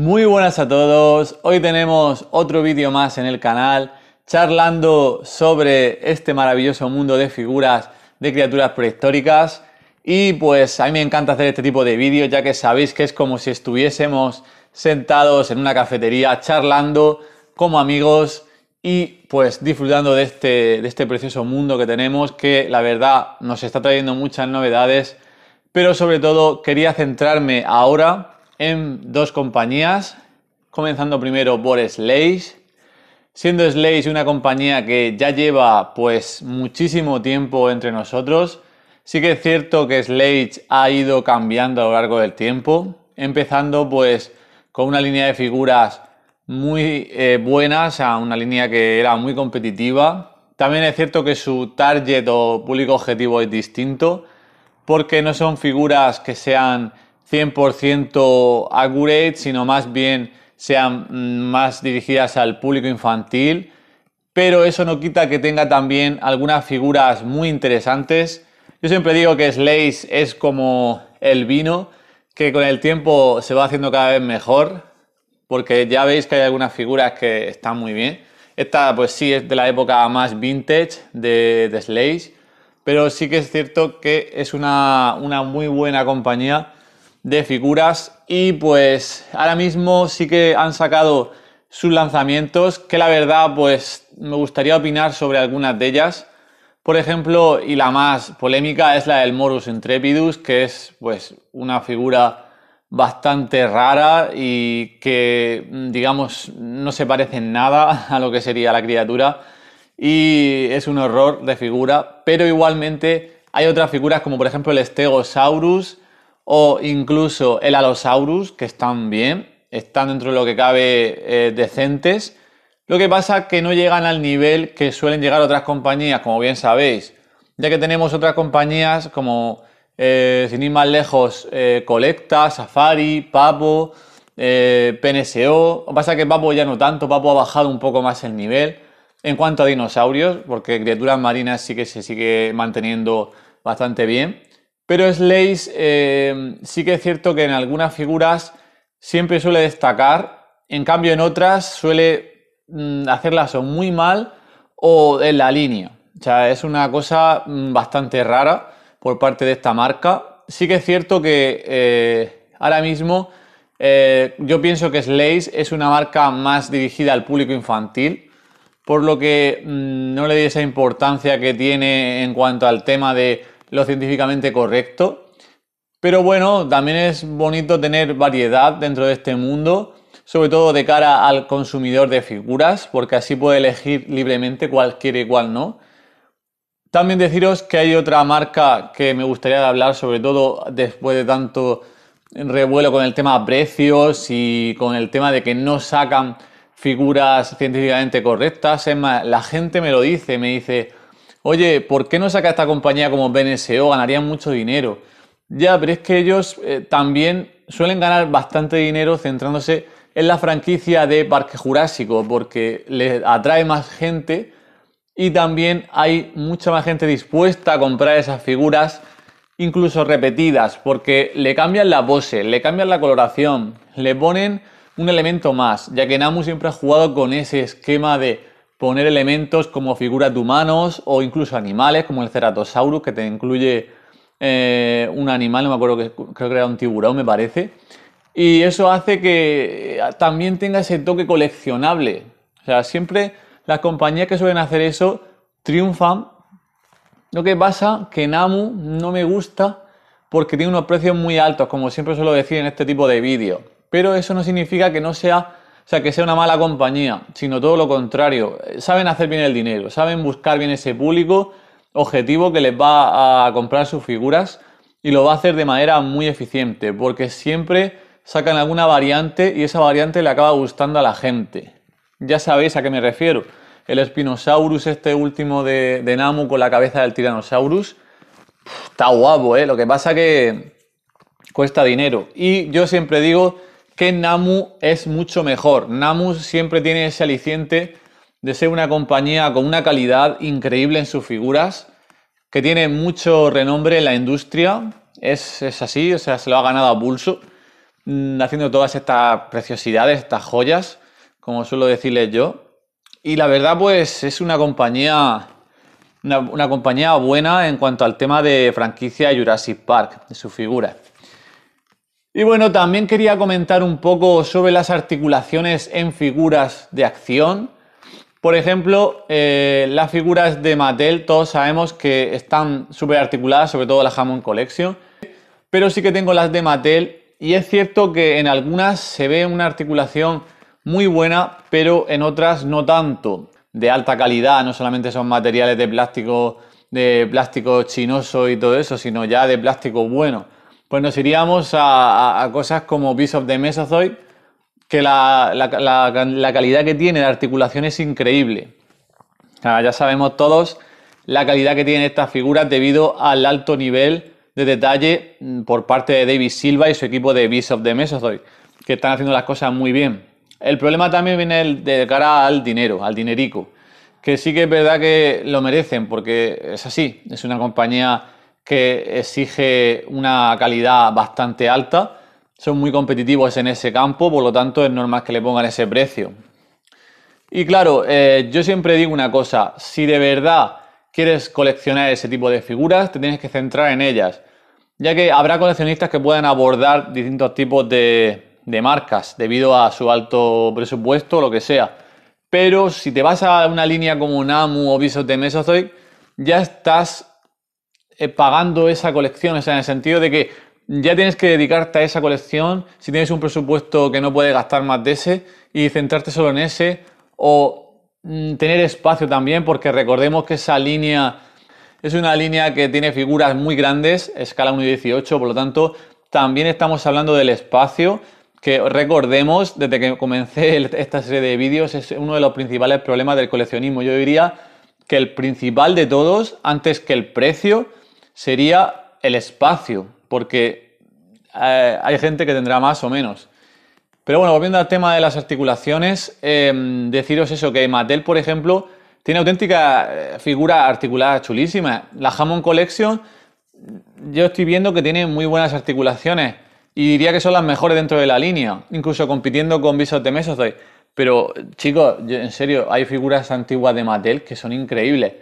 Muy buenas a todos, hoy tenemos otro vídeo más en el canal charlando sobre este maravilloso mundo de figuras de criaturas prehistóricas y pues a mí me encanta hacer este tipo de vídeos ya que sabéis que es como si estuviésemos sentados en una cafetería charlando como amigos y pues disfrutando de este, de este precioso mundo que tenemos que la verdad nos está trayendo muchas novedades pero sobre todo quería centrarme ahora en dos compañías, comenzando primero por Slays, siendo Slays una compañía que ya lleva pues muchísimo tiempo entre nosotros. Sí que es cierto que Slage ha ido cambiando a lo largo del tiempo, empezando pues con una línea de figuras muy eh, buenas, a una línea que era muy competitiva. También es cierto que su target o público objetivo es distinto, porque no son figuras que sean 100% accurate, sino más bien sean mm, más dirigidas al público infantil, pero eso no quita que tenga también algunas figuras muy interesantes. Yo siempre digo que Slays es como el vino, que con el tiempo se va haciendo cada vez mejor, porque ya veis que hay algunas figuras que están muy bien. Esta pues sí es de la época más vintage de, Slays, pero sí que es cierto que es una, una muy buena compañía de figuras y pues ahora mismo sí que han sacado sus lanzamientos que la verdad pues me gustaría opinar sobre algunas de ellas. Por ejemplo, y la más polémica es la del Morus Intrepidus, que es pues una figura bastante rara y que digamos no se parece en nada a lo que sería la criatura y es un horror de figura, pero igualmente hay otras figuras como por ejemplo el Stegosaurus o incluso el alosaurus que están bien, están dentro de lo que cabe eh, decentes. Lo que pasa es que no llegan al nivel que suelen llegar otras compañías, como bien sabéis, ya que tenemos otras compañías como, eh, sin ir más lejos, eh, Colecta, Safari, Papo, PNSO. Lo pasa que Papo ya no tanto, Papo ha bajado un poco más el nivel. En cuanto a dinosaurios, porque criaturas marinas sí que se sigue manteniendo bastante bien. Pero Slays eh, sí que es cierto que en algunas figuras siempre suele destacar, en cambio en otras suele mm, hacerlas o muy mal o en la línea. O sea, es una cosa mm, bastante rara por parte de esta marca. Sí que es cierto que eh, ahora mismo eh, yo pienso que Slays es una marca más dirigida al público infantil, por lo que mm, no le di esa importancia que tiene en cuanto al tema de lo científicamente correcto. Pero bueno, también es bonito tener variedad dentro de este mundo, sobre todo de cara al consumidor de figuras, porque así puede elegir libremente cuál igual y no. También deciros que hay otra marca que me gustaría hablar, sobre todo después de tanto revuelo con el tema precios y con el tema de que no sacan figuras científicamente correctas. Es la gente me lo dice, me dice, oye, ¿por qué no saca esta compañía como BNSO? Ganarían mucho dinero. Ya, pero es que ellos eh, también suelen ganar bastante dinero centrándose en la franquicia de Parque Jurásico, porque le atrae más gente y también hay mucha más gente dispuesta a comprar esas figuras, incluso repetidas, porque le cambian la pose, le cambian la coloración, le ponen un elemento más, ya que Namu siempre ha jugado con ese esquema de poner elementos como figuras de humanos o incluso animales, como el Ceratosaurus, que te incluye eh, un animal, no me acuerdo, que, creo que era un tiburón, me parece. Y eso hace que eh, también tenga ese toque coleccionable. O sea, siempre las compañías que suelen hacer eso triunfan. Lo que pasa que Namu no me gusta porque tiene unos precios muy altos, como siempre suelo decir en este tipo de vídeos. Pero eso no significa que no sea o sea, que sea una mala compañía, sino todo lo contrario. Saben hacer bien el dinero, saben buscar bien ese público objetivo que les va a comprar sus figuras y lo va a hacer de manera muy eficiente, porque siempre sacan alguna variante y esa variante le acaba gustando a la gente. Ya sabéis a qué me refiero. El Spinosaurus, este último de, de Namu con la cabeza del Tyrannosaurus, está guapo, ¿eh? Lo que pasa que cuesta dinero. Y yo siempre digo que Namu es mucho mejor. Namu siempre tiene ese aliciente de ser una compañía con una calidad increíble en sus figuras, que tiene mucho renombre en la industria. Es, así, o sea, se lo ha ganado a pulso, mm, haciendo todas estas preciosidades, estas joyas, como suelo decirles yo. Y la verdad, pues es una compañía, una, compañía buena en cuanto al tema de franquicia Jurassic Park, de sus figuras. Y bueno, también quería comentar un poco sobre las articulaciones en figuras de acción. Por ejemplo, eh, las figuras de Mattel, todos sabemos que están súper articuladas, sobre todo la Hammond Collection, pero sí que tengo las de Mattel y es cierto que en algunas se ve una articulación muy buena, pero en otras no tanto, de alta calidad, no solamente son materiales de plástico, de plástico chinoso y todo eso, sino ya de plástico bueno pues nos iríamos a, cosas como Beast of the Mesozoic, que la, calidad que tiene la articulación es increíble. ya sabemos todos la calidad que tienen estas figuras debido al alto nivel de detalle mm, por parte de David Silva y su equipo de Beast of the Mesozoic, que están haciendo las cosas muy bien. El problema también viene de cara al dinero, al dinerico, que sí que es verdad que lo merecen, porque es así, es una compañía que exige una calidad bastante alta. Son muy competitivos en ese campo, por lo tanto es normal que le pongan ese precio. Y claro, eh, yo siempre digo una cosa, si de verdad quieres coleccionar ese tipo de figuras, te tienes que centrar en ellas, ya que habrá coleccionistas que puedan abordar distintos tipos de, marcas debido a su alto presupuesto o lo que sea. Pero si te vas a una línea como Namu o Visot de Mesozoic, ya estás eh, pagando esa colección, o sea, en el sentido de que ya tienes que dedicarte a esa colección, si tienes un presupuesto que no puedes gastar más de ese y centrarte solo en ese, o mm, tener espacio también, porque recordemos que esa línea es una línea que tiene figuras muy grandes, escala 1 y 18, por lo tanto, también estamos hablando del espacio que recordemos, desde que comencé esta serie de vídeos, es uno de los principales problemas del coleccionismo. Yo diría que el principal de todos, antes que el precio, sería el espacio, porque eh, hay gente que tendrá más o menos. Pero bueno, volviendo al tema de las articulaciones, em, deciros eso, que Mattel, por ejemplo, tiene auténtica eh, figura articulada chulísima. La Hammond Collection, yo estoy viendo que tiene muy buenas articulaciones y diría que son las mejores dentro de la línea, incluso compitiendo con visos de Mesozoic. Pero chicos, en serio, hay figuras antiguas de Mattel que son increíbles.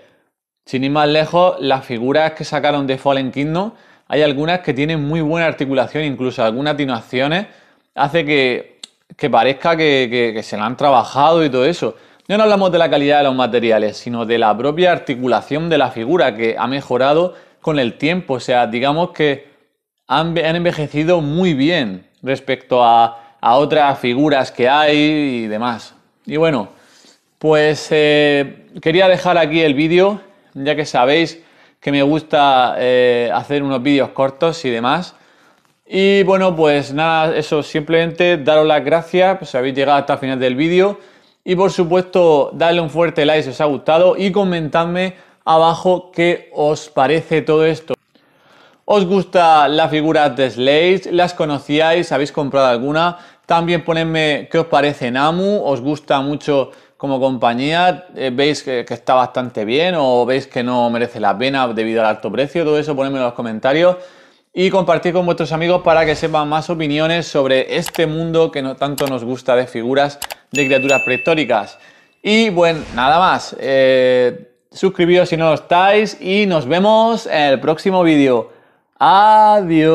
Sin ir más lejos, las figuras que sacaron de Fallen Kingdom, hay algunas que tienen muy buena articulación, incluso algunas atinuaciones hace que, parezca que, se la han trabajado y todo eso. Ya no hablamos de la calidad de los materiales, sino de la propia articulación de la figura que ha mejorado con el tiempo. O sea, digamos que han, envejecido muy bien respecto a, otras figuras que hay y demás. Y bueno, pues eh, quería dejar aquí el vídeo ya que sabéis que me gusta eh, hacer unos vídeos cortos y demás. Y bueno, pues nada, eso simplemente daros las gracias pues, si habéis llegado hasta el final del vídeo. Y por supuesto, darle un fuerte like si os ha gustado y comentadme abajo qué os parece todo esto. ¿Os gusta la figura de Slade? ¿Las conocíais? ¿Habéis comprado alguna? También ponedme qué os parece Namu. ¿Os gusta mucho como compañía eh, veis que, está bastante bien o veis que no merece la pena debido al alto precio, todo eso ponedme en los comentarios y compartir con vuestros amigos para que sepan más opiniones sobre este mundo que no, tanto nos gusta de figuras de criaturas prehistóricas. Y bueno, nada más. Eh, suscribiros si no lo estáis y nos vemos en el próximo vídeo. Adiós.